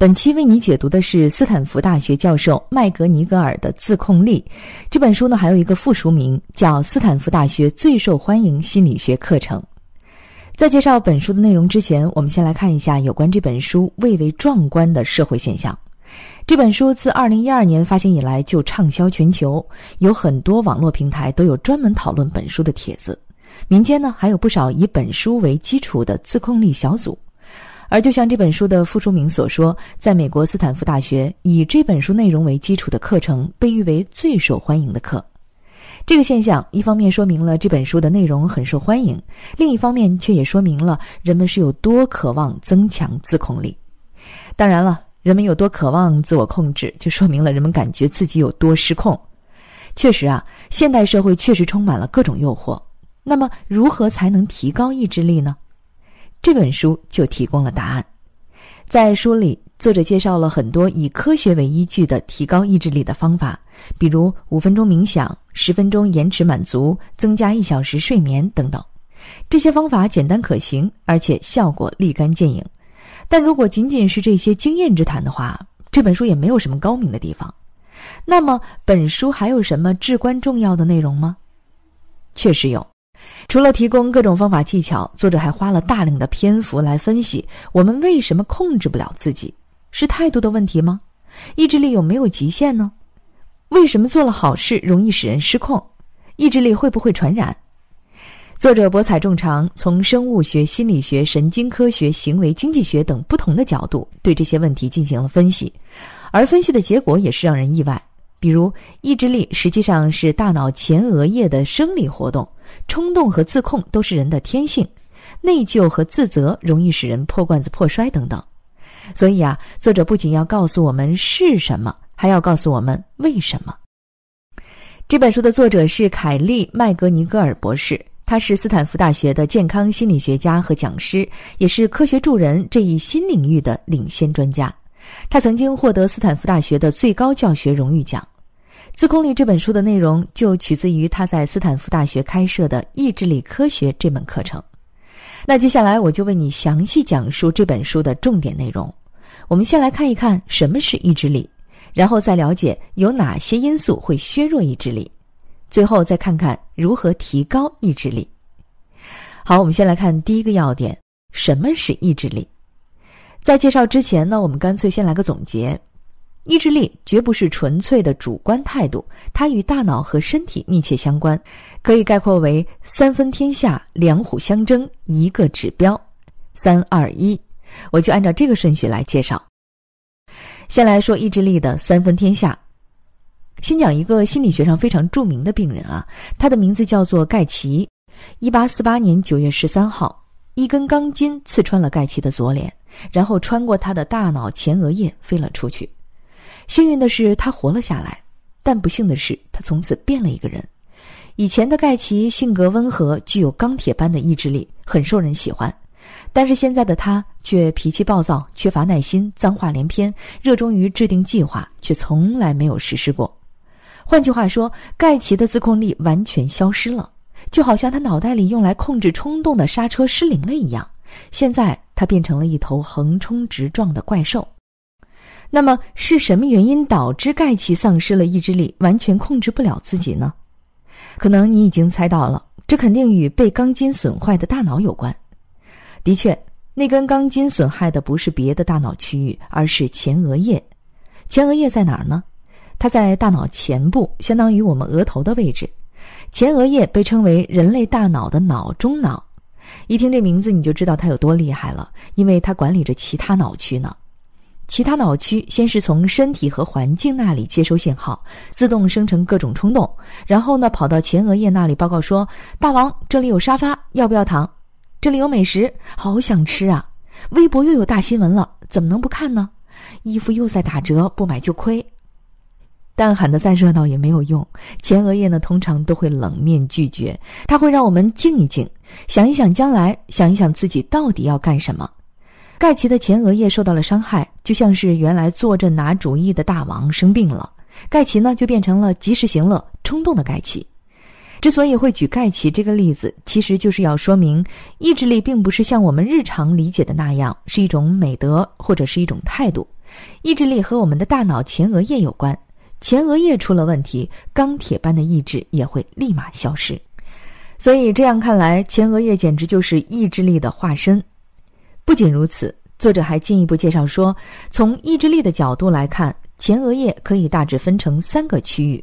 本期为你解读的是斯坦福大学教授麦格尼格尔的《自控力》这本书呢，还有一个附属名叫《斯坦福大学最受欢迎心理学课程》。在介绍本书的内容之前，我们先来看一下有关这本书蔚为壮观的社会现象。这本书自2012年发行以来就畅销全球，有很多网络平台都有专门讨论本书的帖子，民间呢还有不少以本书为基础的自控力小组。而就像这本书的副书名所说，在美国斯坦福大学，以这本书内容为基础的课程被誉为最受欢迎的课。这个现象一方面说明了这本书的内容很受欢迎，另一方面却也说明了人们是有多渴望增强自控力。当然了，人们有多渴望自我控制，就说明了人们感觉自己有多失控。确实啊，现代社会确实充满了各种诱惑。那么，如何才能提高意志力呢？这本书就提供了答案，在书里，作者介绍了很多以科学为依据的提高意志力的方法，比如五分钟冥想、十分钟延迟满足、增加一小时睡眠等等。这些方法简单可行，而且效果立竿见影。但如果仅仅是这些经验之谈的话，这本书也没有什么高明的地方。那么，本书还有什么至关重要的内容吗？确实有。除了提供各种方法技巧，作者还花了大量的篇幅来分析我们为什么控制不了自己，是态度的问题吗？意志力有没有极限呢？为什么做了好事容易使人失控？意志力会不会传染？作者博采众长，从生物学、心理学、神经科学、行为经济学等不同的角度对这些问题进行了分析，而分析的结果也是让人意外。比如，意志力实际上是大脑前额叶的生理活动；冲动和自控都是人的天性；内疚和自责容易使人破罐子破摔等等。所以啊，作者不仅要告诉我们是什么，还要告诉我们为什么。这本书的作者是凯利·麦格尼格尔博士，他是斯坦福大学的健康心理学家和讲师，也是科学助人这一新领域的领先专家。他曾经获得斯坦福大学的最高教学荣誉奖，《自控力》这本书的内容就取自于他在斯坦福大学开设的意志力科学这门课程。那接下来我就为你详细讲述这本书的重点内容。我们先来看一看什么是意志力，然后再了解有哪些因素会削弱意志力，最后再看看如何提高意志力。好，我们先来看第一个要点：什么是意志力？在介绍之前呢，我们干脆先来个总结：意志力绝不是纯粹的主观态度，它与大脑和身体密切相关，可以概括为三分天下，两虎相争，一个指标。三二一，我就按照这个顺序来介绍。先来说意志力的三分天下，先讲一个心理学上非常著名的病人啊，他的名字叫做盖奇，一八四八年九月十三号。一根钢筋刺穿了盖奇的左脸，然后穿过他的大脑前额叶飞了出去。幸运的是，他活了下来，但不幸的是，他从此变了一个人。以前的盖奇性格温和，具有钢铁般的意志力，很受人喜欢；但是现在的他却脾气暴躁，缺乏耐心，脏话连篇，热衷于制定计划，却从来没有实施过。换句话说，盖奇的自控力完全消失了。就好像他脑袋里用来控制冲动的刹车失灵了一样，现在他变成了一头横冲直撞的怪兽。那么是什么原因导致盖奇丧失了意志力，完全控制不了自己呢？可能你已经猜到了，这肯定与被钢筋损坏的大脑有关。的确，那根钢筋损害的不是别的大脑区域，而是前额叶。前额叶在哪儿呢？它在大脑前部，相当于我们额头的位置。前额叶被称为人类大脑的脑中脑，一听这名字你就知道它有多厉害了，因为它管理着其他脑区呢。其他脑区先是从身体和环境那里接收信号，自动生成各种冲动，然后呢跑到前额叶那里报告说：“大王，这里有沙发，要不要躺？这里有美食，好想吃啊！微博又有大新闻了，怎么能不看呢？衣服又在打折，不买就亏。”但喊得再热闹也没有用，前额叶呢通常都会冷面拒绝，它会让我们静一静，想一想将来，想一想自己到底要干什么。盖奇的前额叶受到了伤害，就像是原来坐镇拿主意的大王生病了，盖奇呢就变成了及时行乐冲动的盖奇。之所以会举盖奇这个例子，其实就是要说明，意志力并不是像我们日常理解的那样是一种美德或者是一种态度，意志力和我们的大脑前额叶有关。前额叶出了问题，钢铁般的意志也会立马消失。所以这样看来，前额叶简直就是意志力的化身。不仅如此，作者还进一步介绍说，从意志力的角度来看，前额叶可以大致分成三个区域：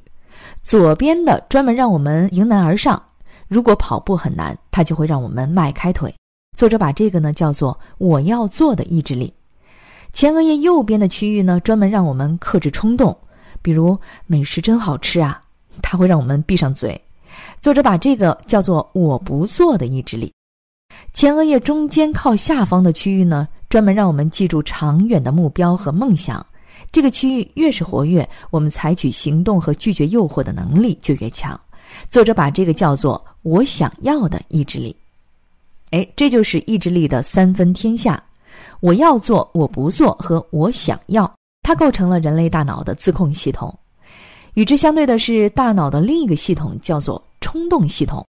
左边的专门让我们迎难而上，如果跑步很难，它就会让我们迈开腿。作者把这个呢叫做“我要做的意志力”。前额叶右边的区域呢，专门让我们克制冲动。比如美食真好吃啊，它会让我们闭上嘴。作者把这个叫做“我不做”的意志力。前额叶中间靠下方的区域呢，专门让我们记住长远的目标和梦想。这个区域越是活跃，我们采取行动和拒绝诱惑的能力就越强。作者把这个叫做“我想要”的意志力。哎，这就是意志力的三分天下：我要做、我不做和我想要。它构成了人类大脑的自控系统，与之相对的是大脑的另一个系统，叫做冲动系统。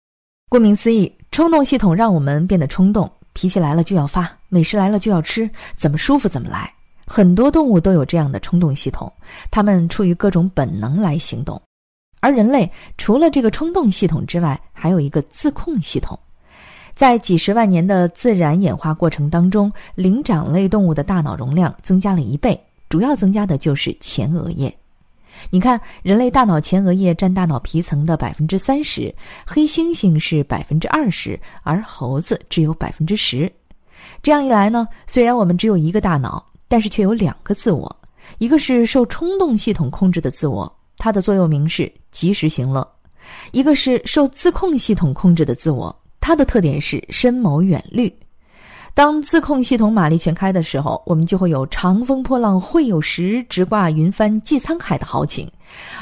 顾名思义，冲动系统让我们变得冲动，脾气来了就要发，美食来了就要吃，怎么舒服怎么来。很多动物都有这样的冲动系统，它们出于各种本能来行动。而人类除了这个冲动系统之外，还有一个自控系统。在几十万年的自然演化过程当中，灵长类动物的大脑容量增加了一倍。主要增加的就是前额叶。你看，人类大脑前额叶占大脑皮层的百分之三十，黑猩猩是百分之二十，而猴子只有百分之十。这样一来呢，虽然我们只有一个大脑，但是却有两个自我：一个是受冲动系统控制的自我，它的座右铭是及时行乐；一个是受自控系统控制的自我，它的特点是深谋远虑。当自控系统马力全开的时候，我们就会有“长风破浪会有时，直挂云帆济沧海”的豪情；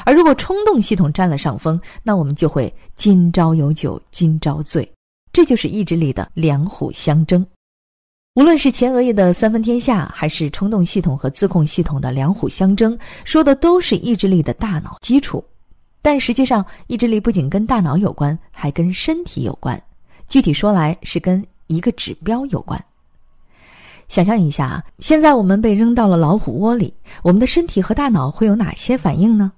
而如果冲动系统占了上风，那我们就会“今朝有酒今朝醉”。这就是意志力的两虎相争。无论是前额叶的三分天下，还是冲动系统和自控系统的两虎相争，说的都是意志力的大脑基础。但实际上，意志力不仅跟大脑有关，还跟身体有关。具体说来，是跟。一个指标有关。想象一下啊，现在我们被扔到了老虎窝里，我们的身体和大脑会有哪些反应呢？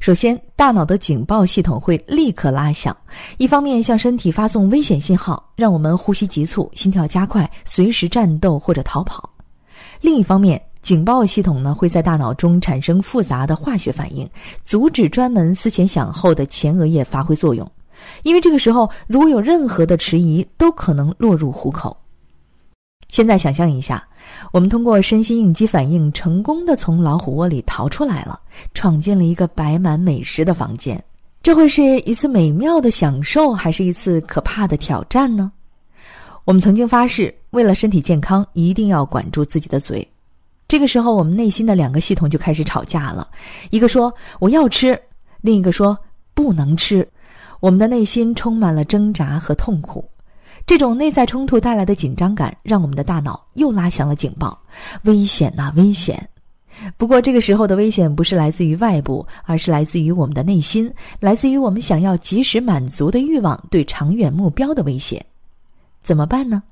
首先，大脑的警报系统会立刻拉响，一方面向身体发送危险信号，让我们呼吸急促、心跳加快，随时战斗或者逃跑；另一方面，警报系统呢会在大脑中产生复杂的化学反应，阻止专门思前想后的前额叶发挥作用。因为这个时候，如果有任何的迟疑，都可能落入虎口。现在想象一下，我们通过身心应激反应，成功的从老虎窝里逃出来了，闯进了一个摆满美食的房间。这会是一次美妙的享受，还是一次可怕的挑战呢？我们曾经发誓，为了身体健康，一定要管住自己的嘴。这个时候，我们内心的两个系统就开始吵架了。一个说我要吃，另一个说不能吃。我们的内心充满了挣扎和痛苦，这种内在冲突带来的紧张感让我们的大脑又拉响了警报，危险啊危险！不过这个时候的危险不是来自于外部，而是来自于我们的内心，来自于我们想要及时满足的欲望对长远目标的威胁。怎么办呢？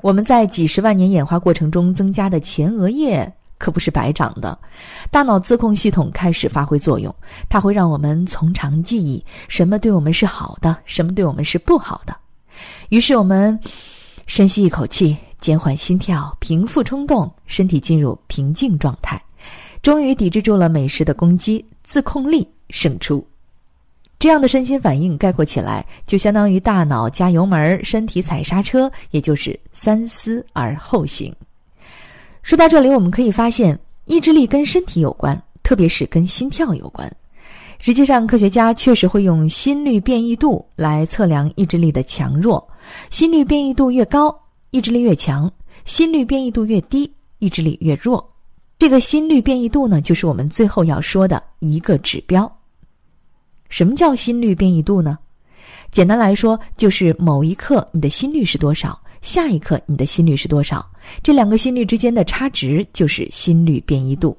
我们在几十万年演化过程中增加的前额叶。可不是白长的，大脑自控系统开始发挥作用，它会让我们从长计议，什么对我们是好的，什么对我们是不好的。于是我们深吸一口气，减缓心跳，平复冲动，身体进入平静状态，终于抵制住了美食的攻击，自控力胜出。这样的身心反应概括起来，就相当于大脑加油门，身体踩刹车，也就是三思而后行。说到这里，我们可以发现，意志力跟身体有关，特别是跟心跳有关。实际上，科学家确实会用心率变异度来测量意志力的强弱。心率变异度越高，意志力越强；心率变异度越低，意志力越弱。这个心率变异度呢，就是我们最后要说的一个指标。什么叫心率变异度呢？简单来说，就是某一刻你的心率是多少，下一刻你的心率是多少。这两个心率之间的差值就是心率变异度。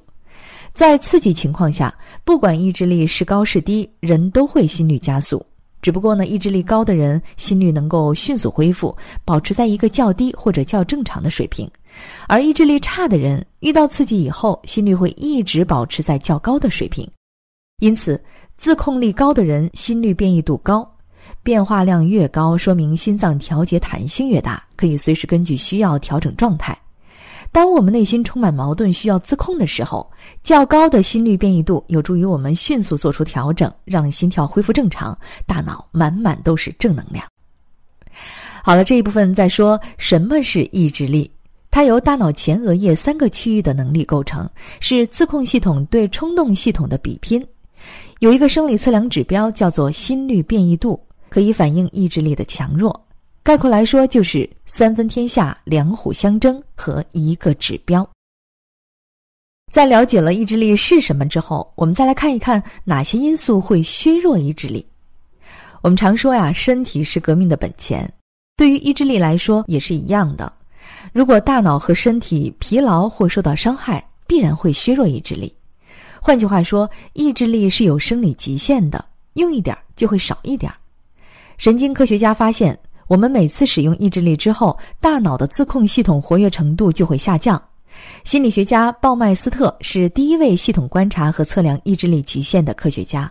在刺激情况下，不管意志力是高是低，人都会心率加速。只不过呢，意志力高的人心率能够迅速恢复，保持在一个较低或者较正常的水平；而意志力差的人遇到刺激以后，心率会一直保持在较高的水平。因此，自控力高的人心率变异度高。变化量越高，说明心脏调节弹性越大，可以随时根据需要调整状态。当我们内心充满矛盾、需要自控的时候，较高的心率变异度有助于我们迅速做出调整，让心跳恢复正常。大脑满满都是正能量。好了，这一部分再说什么是意志力。它由大脑前额叶三个区域的能力构成，是自控系统对冲动系统的比拼。有一个生理测量指标叫做心率变异度。可以反映意志力的强弱。概括来说，就是三分天下，两虎相争和一个指标。在了解了意志力是什么之后，我们再来看一看哪些因素会削弱意志力。我们常说呀，身体是革命的本钱，对于意志力来说也是一样的。如果大脑和身体疲劳或受到伤害，必然会削弱意志力。换句话说，意志力是有生理极限的，用一点就会少一点。神经科学家发现，我们每次使用意志力之后，大脑的自控系统活跃程度就会下降。心理学家鲍麦斯特是第一位系统观察和测量意志力极限的科学家。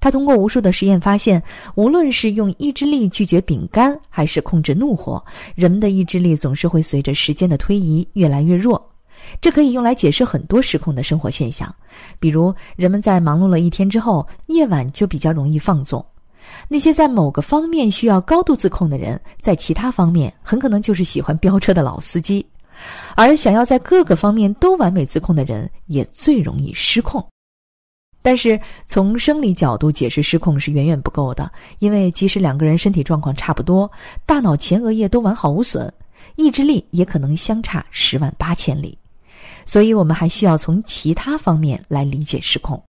他通过无数的实验发现，无论是用意志力拒绝饼干，还是控制怒火，人们的意志力总是会随着时间的推移越来越弱。这可以用来解释很多失控的生活现象，比如人们在忙碌了一天之后，夜晚就比较容易放纵。那些在某个方面需要高度自控的人，在其他方面很可能就是喜欢飙车的老司机，而想要在各个方面都完美自控的人，也最容易失控。但是从生理角度解释失控是远远不够的，因为即使两个人身体状况差不多，大脑前额叶都完好无损，意志力也可能相差十万八千里。所以，我们还需要从其他方面来理解失控。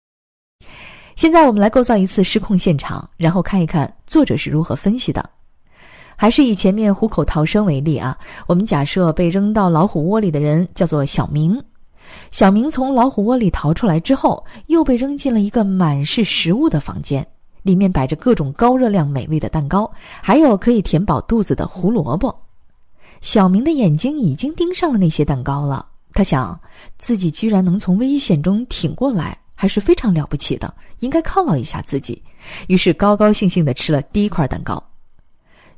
现在我们来构造一次失控现场，然后看一看作者是如何分析的。还是以前面虎口逃生为例啊。我们假设被扔到老虎窝里的人叫做小明。小明从老虎窝里逃出来之后，又被扔进了一个满是食物的房间，里面摆着各种高热量、美味的蛋糕，还有可以填饱肚子的胡萝卜。小明的眼睛已经盯上了那些蛋糕了。他想，自己居然能从危险中挺过来。还是非常了不起的，应该犒劳一下自己。于是高高兴兴的吃了第一块蛋糕。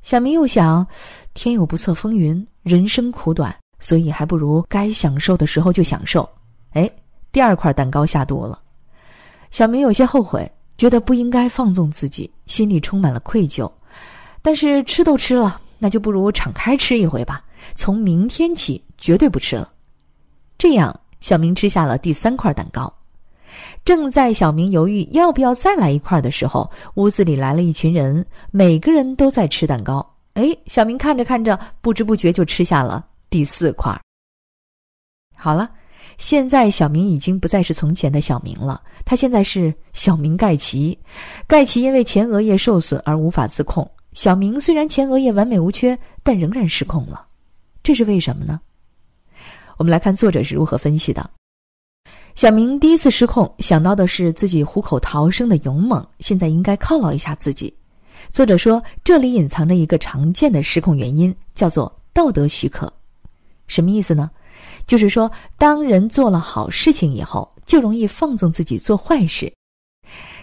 小明又想，天有不测风云，人生苦短，所以还不如该享受的时候就享受。哎，第二块蛋糕下肚了，小明有些后悔，觉得不应该放纵自己，心里充满了愧疚。但是吃都吃了，那就不如敞开吃一回吧。从明天起绝对不吃了。这样，小明吃下了第三块蛋糕。正在小明犹豫要不要再来一块的时候，屋子里来了一群人，每个人都在吃蛋糕。哎，小明看着看着，不知不觉就吃下了第四块。好了，现在小明已经不再是从前的小明了，他现在是小明盖奇。盖奇因为前额叶受损而无法自控，小明虽然前额叶完美无缺，但仍然失控了。这是为什么呢？我们来看作者是如何分析的。小明第一次失控，想到的是自己虎口逃生的勇猛，现在应该犒劳一下自己。作者说，这里隐藏着一个常见的失控原因，叫做道德许可。什么意思呢？就是说，当人做了好事情以后，就容易放纵自己做坏事。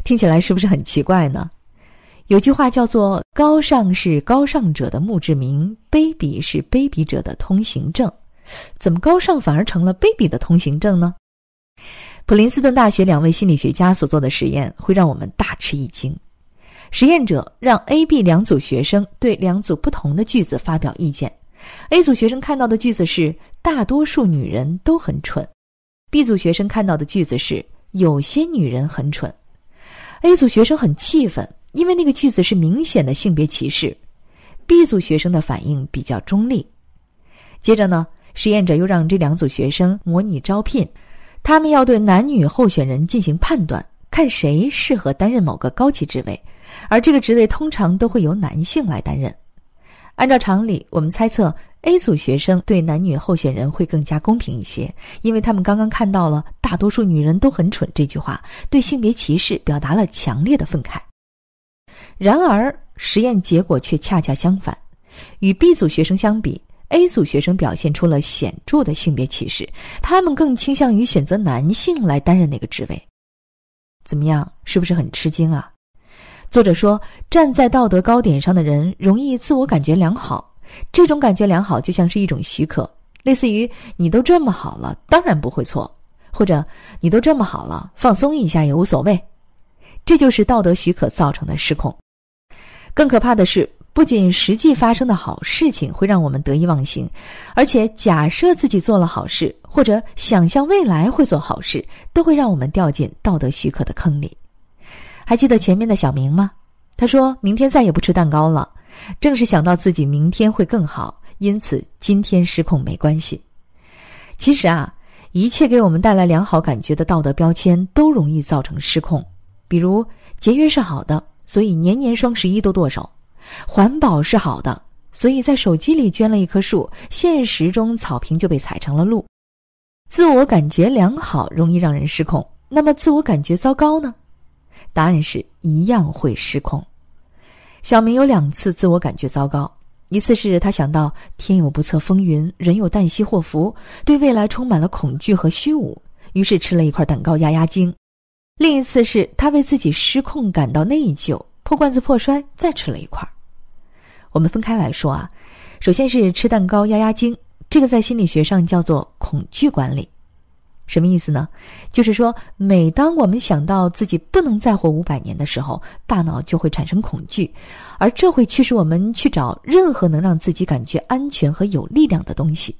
听起来是不是很奇怪呢？有句话叫做“高尚是高尚者的墓志铭，卑鄙是卑鄙者的通行证”，怎么高尚反而成了卑鄙的通行证呢？普林斯顿大学两位心理学家所做的实验会让我们大吃一惊。实验者让 A、B 两组学生对两组不同的句子发表意见。A 组学生看到的句子是“大多数女人都很蠢 ”，B 组学生看到的句子是“有些女人很蠢”。A 组学生很气愤，因为那个句子是明显的性别歧视。B 组学生的反应比较中立。接着呢，实验者又让这两组学生模拟招聘。他们要对男女候选人进行判断，看谁适合担任某个高级职位，而这个职位通常都会由男性来担任。按照常理，我们猜测 A 组学生对男女候选人会更加公平一些，因为他们刚刚看到了“大多数女人都很蠢”这句话，对性别歧视表达了强烈的愤慨。然而，实验结果却恰恰相反，与 B 组学生相比。A 组学生表现出了显著的性别歧视，他们更倾向于选择男性来担任那个职位。怎么样，是不是很吃惊啊？作者说，站在道德高点上的人容易自我感觉良好，这种感觉良好就像是一种许可，类似于你都这么好了，当然不会错；或者你都这么好了，放松一下也无所谓。这就是道德许可造成的失控。更可怕的是。不仅实际发生的好事情会让我们得意忘形，而且假设自己做了好事，或者想象未来会做好事，都会让我们掉进道德许可的坑里。还记得前面的小明吗？他说明天再也不吃蛋糕了，正是想到自己明天会更好，因此今天失控没关系。其实啊，一切给我们带来良好感觉的道德标签都容易造成失控，比如节约是好的，所以年年双十一都剁手。环保是好的，所以在手机里捐了一棵树，现实中草坪就被踩成了路。自我感觉良好容易让人失控，那么自我感觉糟糕呢？答案是一样会失控。小明有两次自我感觉糟糕，一次是他想到天有不测风云，人有旦夕祸福，对未来充满了恐惧和虚无，于是吃了一块蛋糕压压惊；另一次是他为自己失控感到内疚。破罐子破摔，再吃了一块儿。我们分开来说啊，首先是吃蛋糕压压惊，这个在心理学上叫做恐惧管理，什么意思呢？就是说，每当我们想到自己不能再活五百年的时候，大脑就会产生恐惧，而这会驱使我们去找任何能让自己感觉安全和有力量的东西。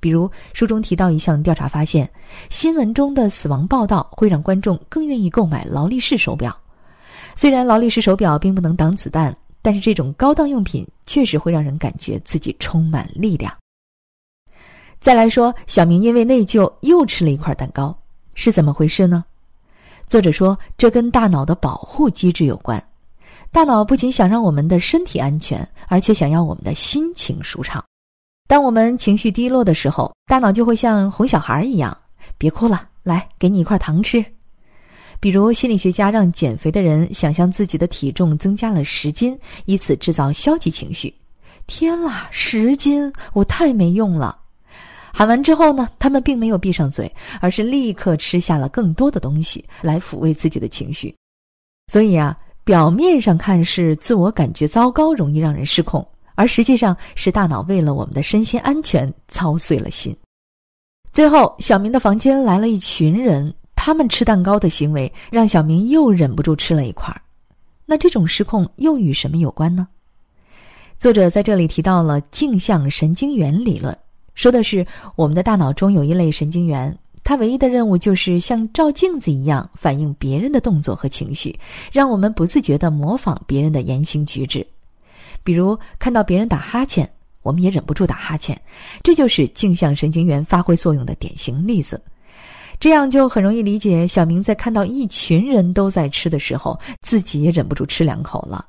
比如，书中提到一项调查发现，新闻中的死亡报道会让观众更愿意购买劳力士手表。虽然劳力士手表并不能挡子弹，但是这种高档用品确实会让人感觉自己充满力量。再来说，小明因为内疚又吃了一块蛋糕，是怎么回事呢？作者说，这跟大脑的保护机制有关。大脑不仅想让我们的身体安全，而且想要我们的心情舒畅。当我们情绪低落的时候，大脑就会像哄小孩一样：“别哭了，来，给你一块糖吃。”比如心理学家让减肥的人想象自己的体重增加了十斤，以此制造消极情绪。天啦，十斤！我太没用了！喊完之后呢，他们并没有闭上嘴，而是立刻吃下了更多的东西来抚慰自己的情绪。所以啊，表面上看是自我感觉糟糕，容易让人失控，而实际上是大脑为了我们的身心安全操碎了心。最后，小明的房间来了一群人。他们吃蛋糕的行为让小明又忍不住吃了一块儿，那这种失控又与什么有关呢？作者在这里提到了镜像神经元理论，说的是我们的大脑中有一类神经元，它唯一的任务就是像照镜子一样反映别人的动作和情绪，让我们不自觉地模仿别人的言行举止。比如看到别人打哈欠，我们也忍不住打哈欠，这就是镜像神经元发挥作用的典型例子。这样就很容易理解，小明在看到一群人都在吃的时候，自己也忍不住吃两口了。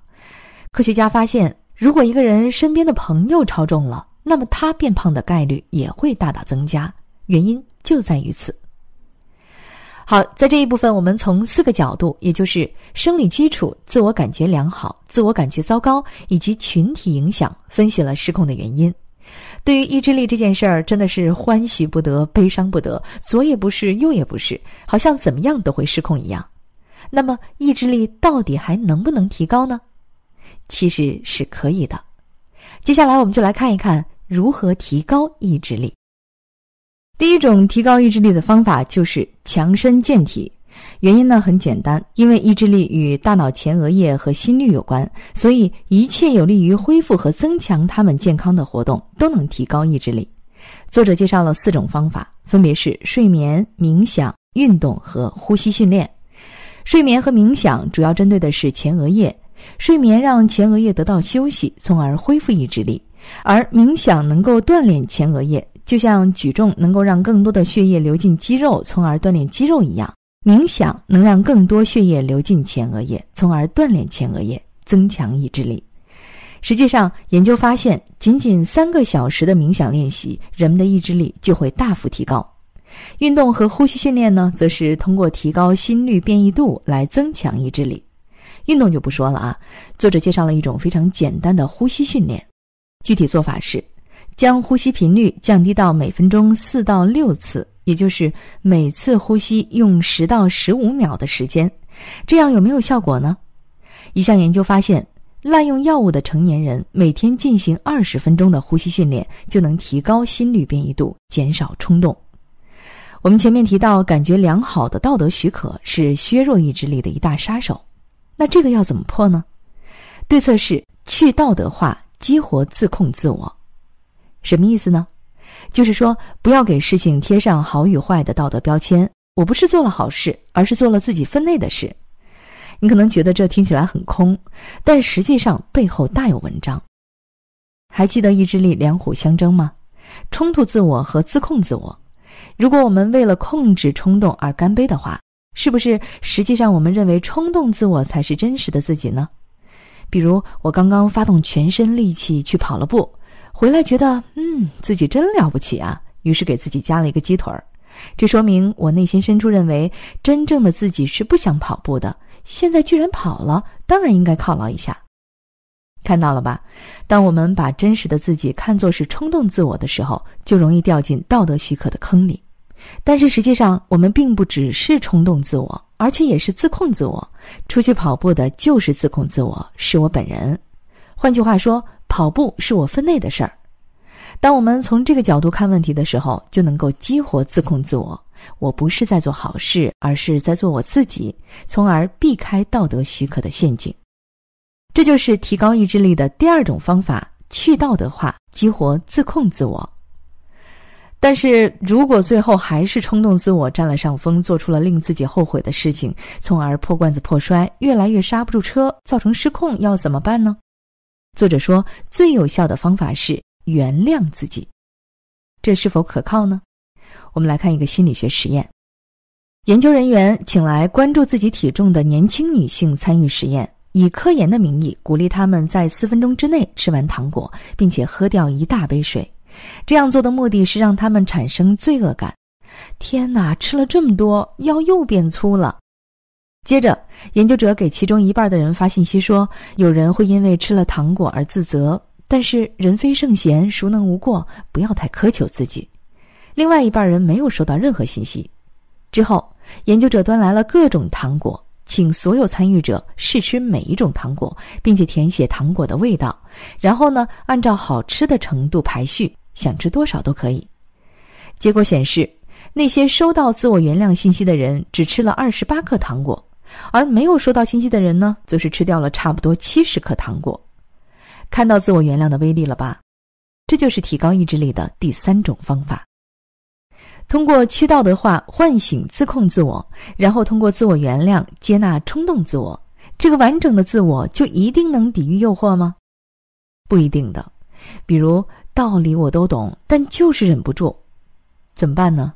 科学家发现，如果一个人身边的朋友超重了，那么他变胖的概率也会大大增加。原因就在于此。好，在这一部分，我们从四个角度，也就是生理基础、自我感觉良好、自我感觉糟糕以及群体影响，分析了失控的原因。对于意志力这件事儿，真的是欢喜不得，悲伤不得，左也不是，右也不是，好像怎么样都会失控一样。那么，意志力到底还能不能提高呢？其实是可以的。接下来，我们就来看一看如何提高意志力。第一种提高意志力的方法就是强身健体。原因呢很简单，因为意志力与大脑前额叶和心率有关，所以一切有利于恢复和增强他们健康的活动都能提高意志力。作者介绍了四种方法，分别是睡眠、冥想、运动和呼吸训练。睡眠和冥想主要针对的是前额叶，睡眠让前额叶得到休息，从而恢复意志力，而冥想能够锻炼前额叶，就像举重能够让更多的血液流进肌肉，从而锻炼肌肉一样。冥想能让更多血液流进前额叶，从而锻炼前额叶，增强意志力。实际上，研究发现，仅仅三个小时的冥想练习，人们的意志力就会大幅提高。运动和呼吸训练呢，则是通过提高心率变异度来增强意志力。运动就不说了啊，作者介绍了一种非常简单的呼吸训练，具体做法是，将呼吸频率降低到每分钟四到六次。也就是每次呼吸用十到十五秒的时间，这样有没有效果呢？一项研究发现，滥用药物的成年人每天进行二十分钟的呼吸训练，就能提高心率变异度，减少冲动。我们前面提到，感觉良好的道德许可是削弱意志力的一大杀手，那这个要怎么破呢？对策是去道德化，激活自控自我。什么意思呢？就是说，不要给事情贴上好与坏的道德标签。我不是做了好事，而是做了自己分内的事。你可能觉得这听起来很空，但实际上背后大有文章。还记得意志力两虎相争吗？冲突自我和自控自我。如果我们为了控制冲动而干杯的话，是不是实际上我们认为冲动自我才是真实的自己呢？比如，我刚刚发动全身力气去跑了步。回来觉得嗯，自己真了不起啊，于是给自己加了一个鸡腿儿。这说明我内心深处认为，真正的自己是不想跑步的。现在居然跑了，当然应该犒劳一下。看到了吧？当我们把真实的自己看作是冲动自我的时候，就容易掉进道德许可的坑里。但是实际上，我们并不只是冲动自我，而且也是自控自我。出去跑步的就是自控自我，是我本人。换句话说。跑步是我分内的事儿。当我们从这个角度看问题的时候，就能够激活自控自我。我不是在做好事，而是在做我自己，从而避开道德许可的陷阱。这就是提高意志力的第二种方法：去道德化，激活自控自我。但是如果最后还是冲动自我占了上风，做出了令自己后悔的事情，从而破罐子破摔，越来越刹不住车，造成失控，要怎么办呢？作者说，最有效的方法是原谅自己，这是否可靠呢？我们来看一个心理学实验。研究人员请来关注自己体重的年轻女性参与实验，以科研的名义鼓励她们在四分钟之内吃完糖果，并且喝掉一大杯水。这样做的目的是让她们产生罪恶感。天哪，吃了这么多，腰又变粗了。接着，研究者给其中一半的人发信息说：“有人会因为吃了糖果而自责，但是人非圣贤，孰能无过？不要太苛求自己。”另外一半人没有收到任何信息。之后，研究者端来了各种糖果，请所有参与者试吃每一种糖果，并且填写糖果的味道。然后呢，按照好吃的程度排序，想吃多少都可以。结果显示，那些收到自我原谅信息的人只吃了二十八克糖果。而没有收到信息的人呢，则是吃掉了差不多七十颗糖果。看到自我原谅的威力了吧？这就是提高意志力的第三种方法。通过去道德化唤醒自控自我，然后通过自我原谅接纳冲动自我，这个完整的自我就一定能抵御诱惑吗？不一定的。比如道理我都懂，但就是忍不住，怎么办呢？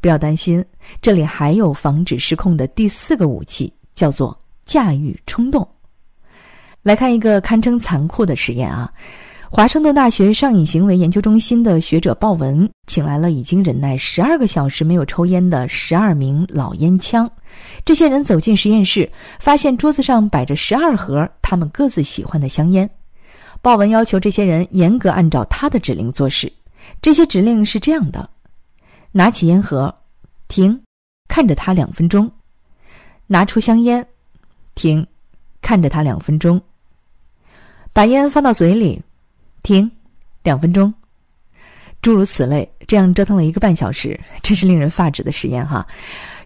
不要担心，这里还有防止失控的第四个武器，叫做驾驭冲动。来看一个堪称残酷的实验啊！华盛顿大学上瘾行为研究中心的学者鲍文请来了已经忍耐十二个小时没有抽烟的十二名老烟枪。这些人走进实验室，发现桌子上摆着十二盒他们各自喜欢的香烟。鲍文要求这些人严格按照他的指令做事，这些指令是这样的。拿起烟盒，停，看着他两分钟；拿出香烟，停，看着他两分钟；把烟放到嘴里，停，两分钟。诸如此类，这样折腾了一个半小时，真是令人发指的实验哈！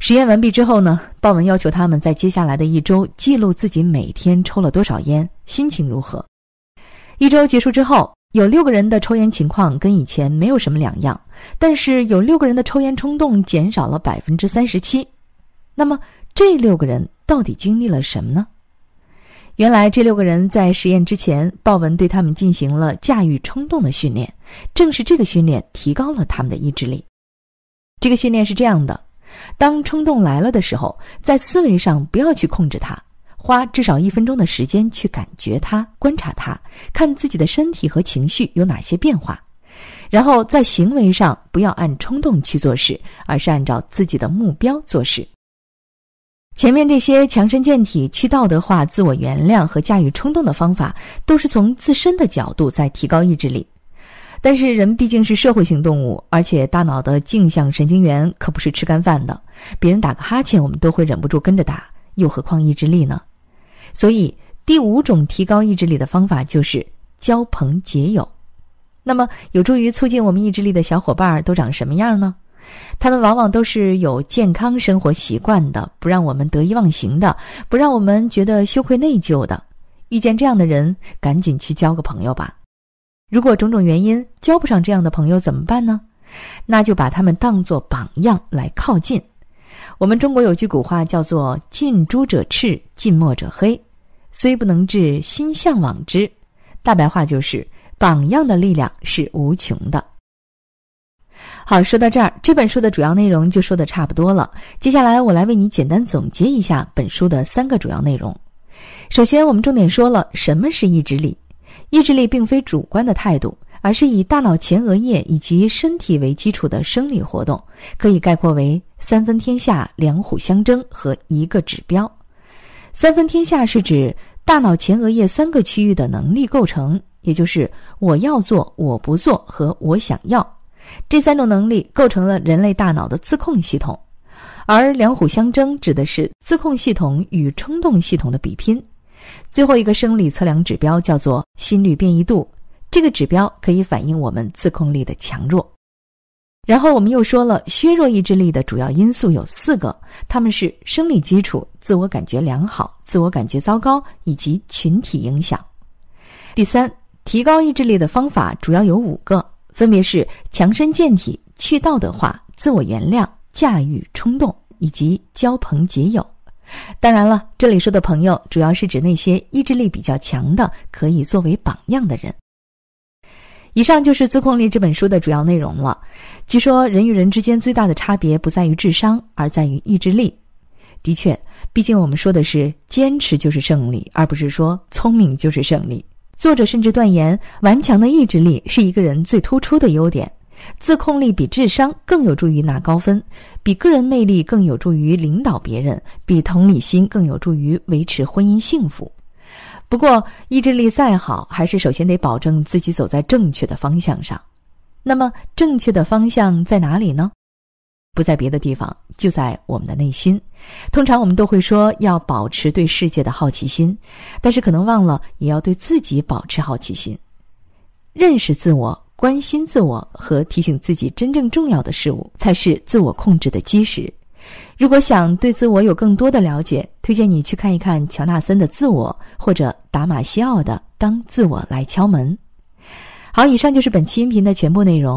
实验完毕之后呢，鲍文要求他们在接下来的一周记录自己每天抽了多少烟，心情如何。一周结束之后。有六个人的抽烟情况跟以前没有什么两样，但是有六个人的抽烟冲动减少了百分之三十七。那么这六个人到底经历了什么呢？原来这六个人在实验之前，鲍文对他们进行了驾驭冲动的训练，正是这个训练提高了他们的意志力。这个训练是这样的：当冲动来了的时候，在思维上不要去控制它。花至少一分钟的时间去感觉它、观察它，看自己的身体和情绪有哪些变化，然后在行为上不要按冲动去做事，而是按照自己的目标做事。前面这些强身健体、去道德化、自我原谅和驾驭冲动的方法，都是从自身的角度在提高意志力。但是人毕竟是社会性动物，而且大脑的镜像神经元可不是吃干饭的，别人打个哈欠，我们都会忍不住跟着打，又何况意志力呢？所以，第五种提高意志力的方法就是交朋结友。那么，有助于促进我们意志力的小伙伴儿都长什么样呢？他们往往都是有健康生活习惯的，不让我们得意忘形的，不让我们觉得羞愧内疚的。遇见这样的人，赶紧去交个朋友吧。如果种种原因交不上这样的朋友怎么办呢？那就把他们当作榜样来靠近。我们中国有句古话，叫做“近朱者赤，近墨者黑”，虽不能至，心向往之。大白话就是，榜样的力量是无穷的。好，说到这儿，这本书的主要内容就说的差不多了。接下来，我来为你简单总结一下本书的三个主要内容。首先，我们重点说了什么是意志力。意志力并非主观的态度。而是以大脑前额叶以及身体为基础的生理活动，可以概括为三分天下、两虎相争和一个指标。三分天下是指大脑前额叶三个区域的能力构成，也就是我要做、我不做和我想要这三种能力构成了人类大脑的自控系统。而两虎相争指的是自控系统与冲动系统的比拼。最后一个生理测量指标叫做心率变异度。这个指标可以反映我们自控力的强弱。然后我们又说了削弱意志力的主要因素有四个，他们是生理基础、自我感觉良好、自我感觉糟糕以及群体影响。第三，提高意志力的方法主要有五个，分别是强身健体、去道德化、自我原谅、驾驭冲动以及交朋结友。当然了，这里说的朋友主要是指那些意志力比较强的，可以作为榜样的人。以上就是《自控力》这本书的主要内容了。据说人与人之间最大的差别不在于智商，而在于意志力。的确，毕竟我们说的是坚持就是胜利，而不是说聪明就是胜利。作者甚至断言，顽强的意志力是一个人最突出的优点。自控力比智商更有助于拿高分，比个人魅力更有助于领导别人，比同理心更有助于维持婚姻幸福。不过，意志力再好，还是首先得保证自己走在正确的方向上。那么，正确的方向在哪里呢？不在别的地方，就在我们的内心。通常我们都会说要保持对世界的好奇心，但是可能忘了也要对自己保持好奇心。认识自我、关心自我和提醒自己真正重要的事物，才是自我控制的基石。如果想对自我有更多的了解，推荐你去看一看乔纳森的《自我》，或者达马西奥的《当自我来敲门》。好，以上就是本期音频的全部内容。